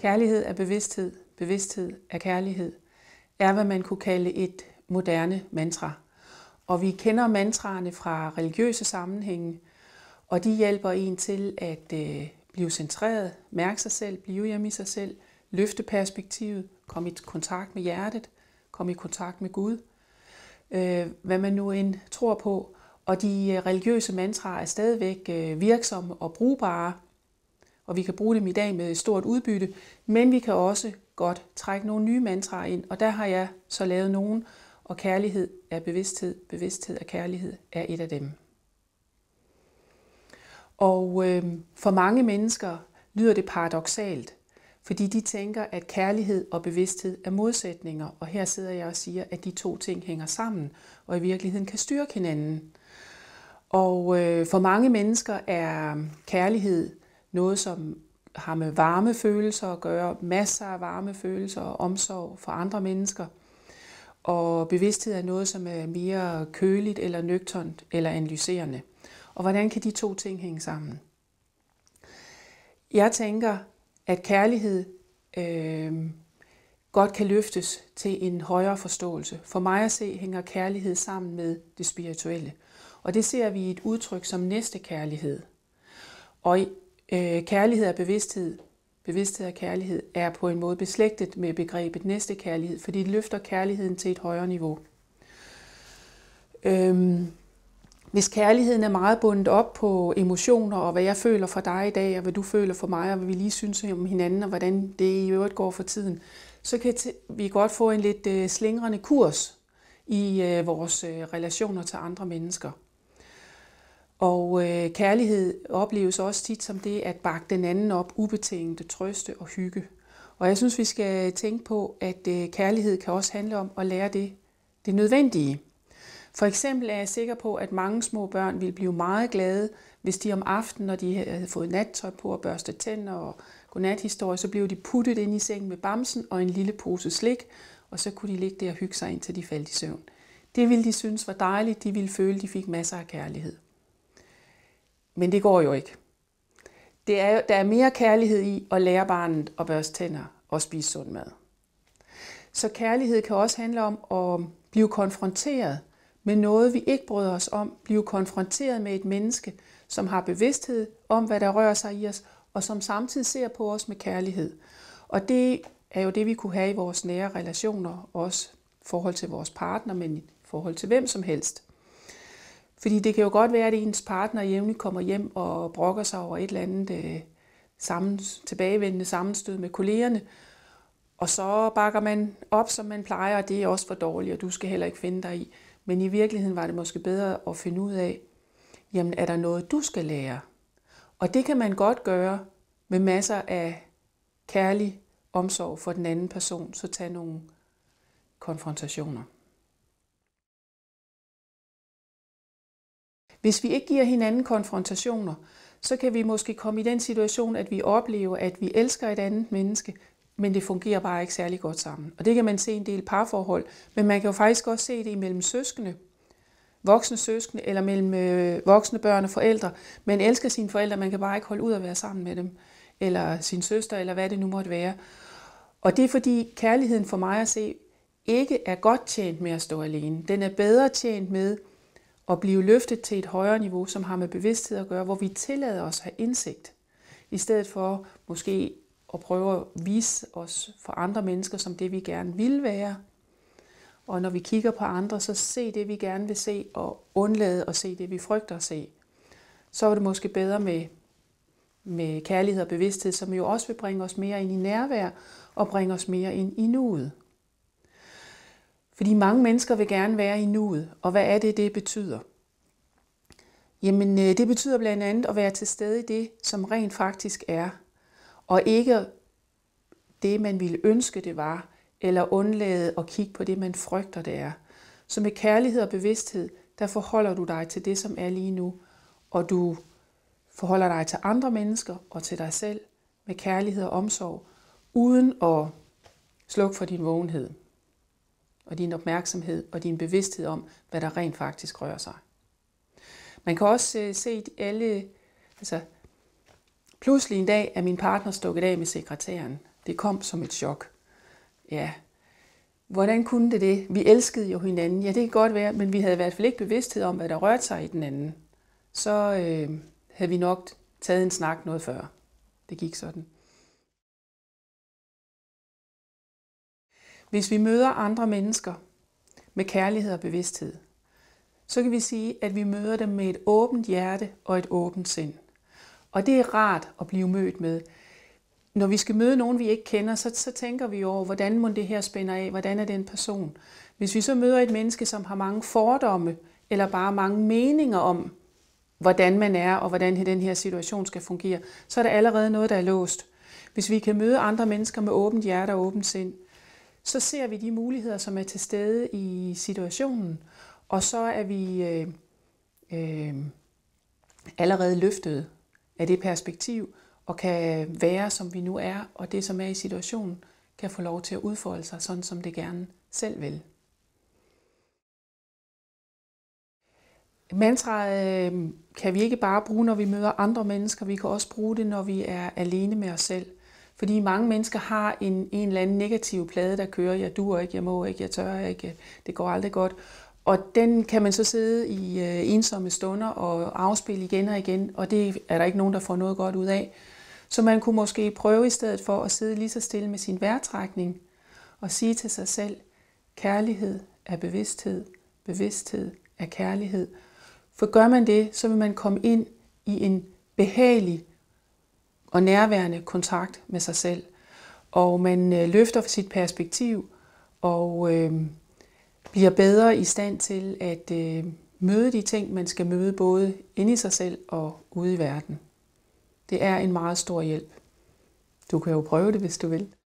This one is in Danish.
Kærlighed er bevidsthed, bevidsthed er kærlighed, er hvad man kunne kalde et moderne mantra. Og vi kender mantraerne fra religiøse sammenhænge, og de hjælper en til at øh, blive centreret, mærke sig selv, blive hjemme i sig selv, løfte perspektivet, komme i kontakt med hjertet, komme i kontakt med Gud, øh, hvad man nu end tror på. Og de øh, religiøse mantraer er stadigvæk øh, virksomme og brugbare, og vi kan bruge dem i dag med stort udbytte, men vi kan også godt trække nogle nye mantraer ind, og der har jeg så lavet nogen, og kærlighed er bevidsthed, bevidsthed er kærlighed er et af dem. Og øh, for mange mennesker lyder det paradoxalt, fordi de tænker, at kærlighed og bevidsthed er modsætninger, og her sidder jeg og siger, at de to ting hænger sammen, og i virkeligheden kan styrke hinanden. Og øh, for mange mennesker er kærlighed noget, som har med varme følelser at gøre, masser af varme følelser og omsorg for andre mennesker. Og bevidsthed er noget, som er mere køligt eller nøgternt eller analyserende. Og hvordan kan de to ting hænge sammen? Jeg tænker, at kærlighed øh, godt kan løftes til en højere forståelse. For mig at se hænger kærlighed sammen med det spirituelle. Og det ser vi i et udtryk som næste kærlighed. Og Øh, kærlighed er bevidsthed. Bevidsthed og kærlighed er på en måde beslægtet med begrebet næstekærlighed, fordi det løfter kærligheden til et højere niveau. Øhm, hvis kærligheden er meget bundet op på emotioner og hvad jeg føler for dig i dag, og hvad du føler for mig, og hvad vi lige synes om hinanden, og hvordan det i øvrigt går for tiden, så kan vi godt få en lidt øh, slingrende kurs i øh, vores øh, relationer til andre mennesker. Og øh, kærlighed opleves også tit som det at bakke den anden op ubetinget, trøste og hygge. Og jeg synes, vi skal tænke på, at øh, kærlighed kan også handle om at lære det, det nødvendige. For eksempel er jeg sikker på, at mange små børn vil blive meget glade, hvis de om aftenen, når de havde fået nattøj på og børste tænder og godnathistorie, så blev de puttet ind i sengen med bamsen og en lille pose slik, og så kunne de ligge der og hygge sig, indtil de faldt i søvn. Det ville de synes var dejligt, de ville føle, de fik masser af kærlighed. Men det går jo ikke. Det er, der er mere kærlighed i at lære barnet at børste tænder og spise sund mad. Så kærlighed kan også handle om at blive konfronteret med noget, vi ikke bryder os om. Blive konfronteret med et menneske, som har bevidsthed om, hvad der rører sig i os, og som samtidig ser på os med kærlighed. Og det er jo det, vi kunne have i vores nære relationer, også i forhold til vores partner, men i forhold til hvem som helst. Fordi det kan jo godt være, at ens partner jævnligt kommer hjem og brokker sig over et eller andet øh, sammen, tilbagevendende sammenstød med kollegerne. Og så bakker man op, som man plejer, og det er også for dårligt, og du skal heller ikke finde dig i. Men i virkeligheden var det måske bedre at finde ud af, jamen er der noget, du skal lære? Og det kan man godt gøre med masser af kærlig omsorg for den anden person, så tag nogle konfrontationer. Hvis vi ikke giver hinanden konfrontationer, så kan vi måske komme i den situation, at vi oplever, at vi elsker et andet menneske, men det fungerer bare ikke særlig godt sammen. Og det kan man se en del parforhold, men man kan jo faktisk også se det imellem søskende, voksne søskende eller mellem øh, voksne børn og forældre. Man elsker sine forældre, man kan bare ikke holde ud at være sammen med dem, eller sin søster, eller hvad det nu måtte være. Og det er fordi kærligheden for mig at se ikke er godt tjent med at stå alene. Den er bedre tjent med, og blive løftet til et højere niveau, som har med bevidsthed at gøre, hvor vi tillader os at have indsigt, i stedet for måske at prøve at vise os for andre mennesker som det, vi gerne vil være. Og når vi kigger på andre, så se det, vi gerne vil se, og undlade at se det, vi frygter at se. Så er det måske bedre med, med kærlighed og bevidsthed, som jo også vil bringe os mere ind i nærvær og bringe os mere ind i nuet. Fordi mange mennesker vil gerne være i nuet, og hvad er det, det betyder? Jamen, øh, det betyder blandt andet at være til stede i det, som rent faktisk er, og ikke det, man ville ønske, det var, eller undlade at kigge på det, man frygter, det er. Så med kærlighed og bevidsthed, der forholder du dig til det, som er lige nu, og du forholder dig til andre mennesker og til dig selv med kærlighed og omsorg, uden at slukke for din vågenhed og din opmærksomhed og din bevidsthed om, hvad der rent faktisk rører sig. Man kan også øh, se alle, altså pludselig en dag er min partner stukket af med sekretæren. Det kom som et chok. Ja, hvordan kunne det det? Vi elskede jo hinanden. Ja, det kan godt være, men vi havde i hvert fald ikke bevidsthed om, hvad der rørte sig i den anden. Så øh, havde vi nok taget en snak noget før. Det gik sådan. Hvis vi møder andre mennesker med kærlighed og bevidsthed, så kan vi sige, at vi møder dem med et åbent hjerte og et åbent sind. Og det er rart at blive mødt med. Når vi skal møde nogen, vi ikke kender, så, så tænker vi over, hvordan må det her spænder af, hvordan er den person. Hvis vi så møder et menneske, som har mange fordomme, eller bare mange meninger om, hvordan man er, og hvordan den her situation skal fungere, så er der allerede noget, der er låst. Hvis vi kan møde andre mennesker med åbent hjerte og åbent sind, så ser vi de muligheder, som er til stede i situationen, og så er vi øh, øh, allerede løftet af det perspektiv, og kan være, som vi nu er, og det, som er i situationen, kan få lov til at udfolde sig, sådan som det gerne selv vil. Mantraet øh, kan vi ikke bare bruge, når vi møder andre mennesker, vi kan også bruge det, når vi er alene med os selv. Fordi mange mennesker har en, en eller anden negativ plade, der kører, jeg dur ikke, jeg må ikke, jeg tør ikke, det går aldrig godt. Og den kan man så sidde i øh, ensomme stunder og afspille igen og igen, og det er der ikke nogen, der får noget godt ud af. Så man kunne måske prøve i stedet for at sidde lige så stille med sin vejrtrækning og sige til sig selv, kærlighed er bevidsthed, bevidsthed er kærlighed. For gør man det, så vil man komme ind i en behagelig og nærværende kontakt med sig selv. Og man øh, løfter sit perspektiv og øh, bliver bedre i stand til at øh, møde de ting, man skal møde både inde i sig selv og ude i verden. Det er en meget stor hjælp. Du kan jo prøve det, hvis du vil.